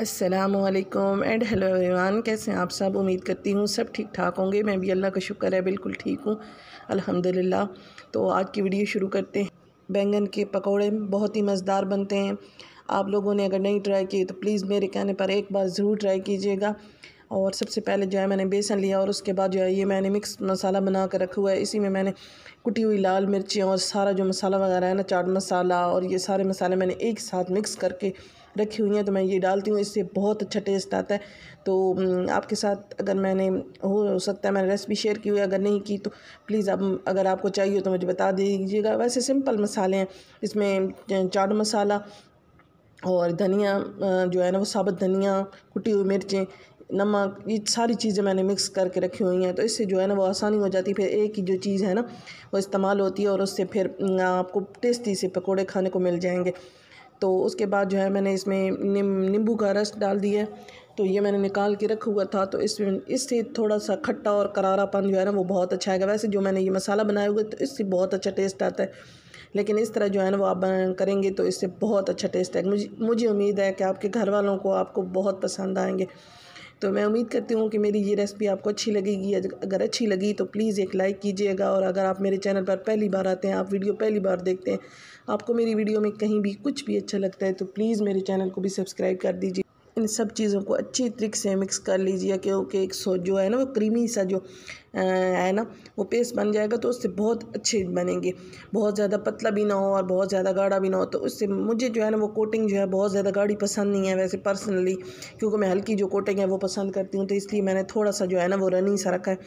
असलकम and hello everyone कैसे हैं आप सब उम्मीद करती हूँ सब ठीक ठाक होंगे मैं भी अल्लाह का शुक्र है बिल्कुल ठीक हूँ अल्हम्दुलिल्लाह तो आज की वीडियो शुरू करते हैं बैंगन के पकोड़े बहुत ही मज़ेदार बनते हैं आप लोगों ने अगर नहीं ट्राई किए तो प्लीज़ मेरे कहने पर एक बार ज़रूर ट्राई कीजिएगा और सबसे पहले जो है मैंने बेसन लिया और उसके बाद जो है ये मैंने मिक्स मसाला बना कर रखा हुआ है इसी में मैंने कुटी हुई लाल मिर्ची और सारा जो मसाला वगैरह है ना चाट मसाला और ये सारे मसाले मैंने एक साथ मिक्स करके रखी हुई हैं तो मैं ये डालती हूँ इससे बहुत अच्छा टेस्ट आता है तो आपके साथ अगर मैंने हो सकता है मैंने रेसिपी शेयर की हुई अगर नहीं की तो प्लीज़ आप अगर आपको चाहिए तो मुझे बता दीजिएगा वैसे सिंपल मसाले हैं इसमें चाट मसाला और धनिया जो है ना वो साबुत धनिया कुटी हुई मिर्चें नमक ये सारी चीज़ें मैंने मिक्स करके रखी हुई हैं तो इससे जो है ना वो आसानी हो जाती है फिर एक ही जो चीज़ है ना वो इस्तेमाल होती है और उससे फिर आपको टेस्टी से पकोड़े खाने को मिल जाएंगे तो उसके बाद जो है मैंने इसमें नींबू का रस डाल दिया तो ये मैंने निकाल के रखा हुआ था तो इसमें इससे थोड़ा सा खट्टा और करारापन जो है ना वो बहुत अच्छा आएगा वैसे जो मैंने ये मसाला बनाया हुआ तो इससे बहुत अच्छा टेस्ट आता है लेकिन इस तरह जो है ना वो आप करेंगे तो इससे बहुत अच्छा टेस्ट आएगा मुझे मुझे उम्मीद है कि आपके घर वालों को आपको बहुत पसंद आएंगे तो मैं उम्मीद करती हूँ कि मेरी ये रेसिपी आपको अच्छी लगेगी अगर अच्छी लगी तो प्लीज़ एक लाइक कीजिएगा और अगर आप मेरे चैनल पर पहली बार आते हैं आप वीडियो पहली बार देखते हैं आपको मेरी वीडियो में कहीं भी कुछ भी अच्छा लगता है तो प्लीज़ मेरे चैनल को भी सब्सक्राइब कर दीजिए इन सब चीज़ों को अच्छी तरीके से मिक्स कर लीजिए क्योंकि एक सो जो है ना वो क्रीमी सा जो है ना वो पेस्ट बन जाएगा तो उससे बहुत अच्छे बनेंगे बहुत ज़्यादा पतला भी ना हो और बहुत ज़्यादा गाढ़ा भी ना हो तो उससे मुझे जो है ना वो कोटिंग जो है बहुत ज़्यादा गाढ़ी पसंद नहीं है वैसे पर्सनली क्योंकि मैं हल्की जो कोटिंग है वो पसंद करती हूँ तो इसलिए मैंने थोड़ा सा जो है ना वो रनिंग सा रखा है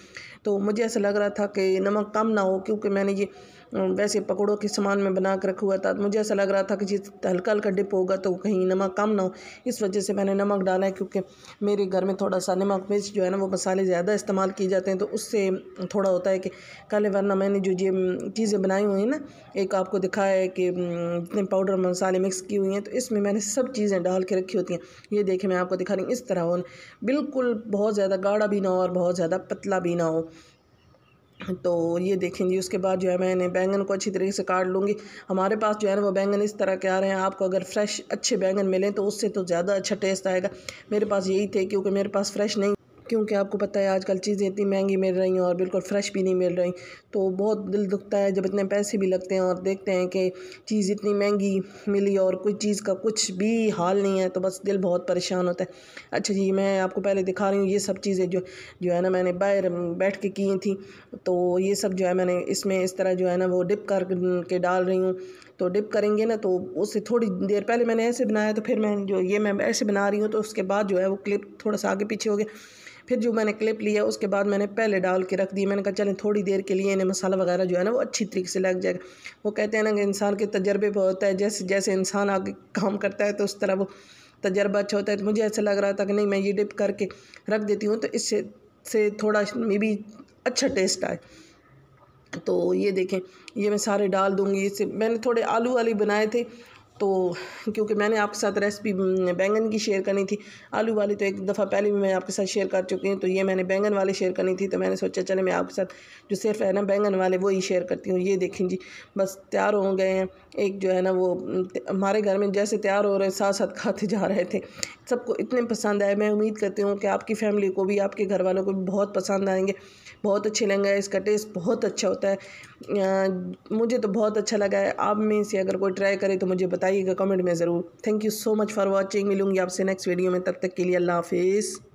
तो मुझे ऐसा लग रहा था कि नमक कम ना हो क्योंकि मैंने ये वैसे पकौड़ों के सामान में बना कर रखा हुआ था तो मुझे ऐसा लग रहा था कि जिस हल्का हल्का डिप होगा तो कहीं नमक कम ना हो इस वजह से मैंने नमक डाला है क्योंकि मेरे घर में थोड़ा सा नमक मिर्च जो है ना वो मसाले ज़्यादा इस्तेमाल किए जाते हैं तो उस से थोड़ा होता है कि काले वरना मैंने जो ये हम्म, चीज़ें बनाई हुई हैं ना एक आपको दिखाया है कि जितने हम्म, पाउडर मसाले मिक्स की हुई हैं तो इसमें मैंने सब चीज़ें डाल के रखी होती हैं ये देखें मैं आपको दिखा रही हूँ इस तरह हो बिल्कुल बहुत ज़्यादा गाढ़ा भी ना हो और बहुत ज़्यादा पतला भी ना हो तो ये देखें जी उसके बाद जो है मैंने बैंगन को अच्छी तरीके से काट लूँगी हमारे पास जो है ना वो बैंगन इस तरह के आ रहे हैं आपको अगर फ्रेश अच्छे बैंगन मिलें तो उससे तो ज़्यादा अच्छा टेस्ट आएगा मेरे पास यही थे क्योंकि मेरे पास फ्रेश नहीं क्योंकि आपको पता है आजकल चीज़ें इतनी महंगी मिल रही हैं और बिल्कुल फ़्रेश भी नहीं मिल रही तो बहुत दिल दुखता है जब इतने पैसे भी लगते हैं और देखते हैं कि चीज़ इतनी महंगी मिली और कोई चीज़ का कुछ भी हाल नहीं है तो बस दिल बहुत परेशान होता है अच्छा जी मैं आपको पहले दिखा रही हूँ ये सब चीज़ें जो जो है ना मैंने बाहर बैठ के की थी तो ये सब जो है मैंने इसमें इस तरह जो है ना वो डिप कर के डाल रही हूँ तो डिप करेंगे ना तो उससे थोड़ी देर पहले मैंने ऐसे बनाया तो फिर मैं जो ये मैं ऐसे बना रही हूँ तो उसके बाद जो है वो क्लिप थोड़ा सा आगे पीछे हो गया फिर जो मैंने क्लिप लिया उसके बाद मैंने पहले डाल के रख दी मैंने कहा चलें थोड़ी देर के लिए इन्हें मसाला वगैरह जो है ना वो अच्छी तरीके से लग जाएगा वो कहते हैं ना कि इंसान के तजर्बे पर होता है जैसे जैसे इंसान आगे काम करता है तो उस तरह वो तजर्बा अच्छा होता है तो मुझे ऐसा लग रहा था कि नहीं मैं ये डिप करके रख देती हूँ तो इससे से थोड़ा मे भी अच्छा टेस्ट आए तो ये देखें ये मैं सारे डाल दूँगी इससे मैंने थोड़े आलू वाले बनाए थे तो क्योंकि मैंने आपके साथ रेसिपी बैंगन की शेयर करनी थी आलू वाली तो एक दफ़ा पहले भी मैं आपके साथ शेयर कर चुकी हूँ तो ये मैंने बैंगन वाले शेयर करनी थी तो मैंने सोचा चले मैं आपके साथ जो सिर्फ है ना बैंगन वाले वो ही शेयर करती हूँ ये देखें जी बस तैयार हो गए हैं एक जो है ना वो हमारे घर में जैसे तैयार हो रहे साथ साथ खाते जा रहे थे सबको इतने पसंद आए मैं उम्मीद करती हूँ कि आपकी फैमिली को भी आपके घर वालों को भी बहुत पसंद आएंगे बहुत अच्छे लगे इसका टेस्ट बहुत अच्छा होता है मुझे तो बहुत अच्छा लगा है आप में से अगर कोई ट्राई करे तो मुझे बता बताइएगा कमेंट में ज़रूर thank you so much for watching मिलूंगी आपसे नेक्स्ट वीडियो में तब तक के लिए अल्लाह हाफिज़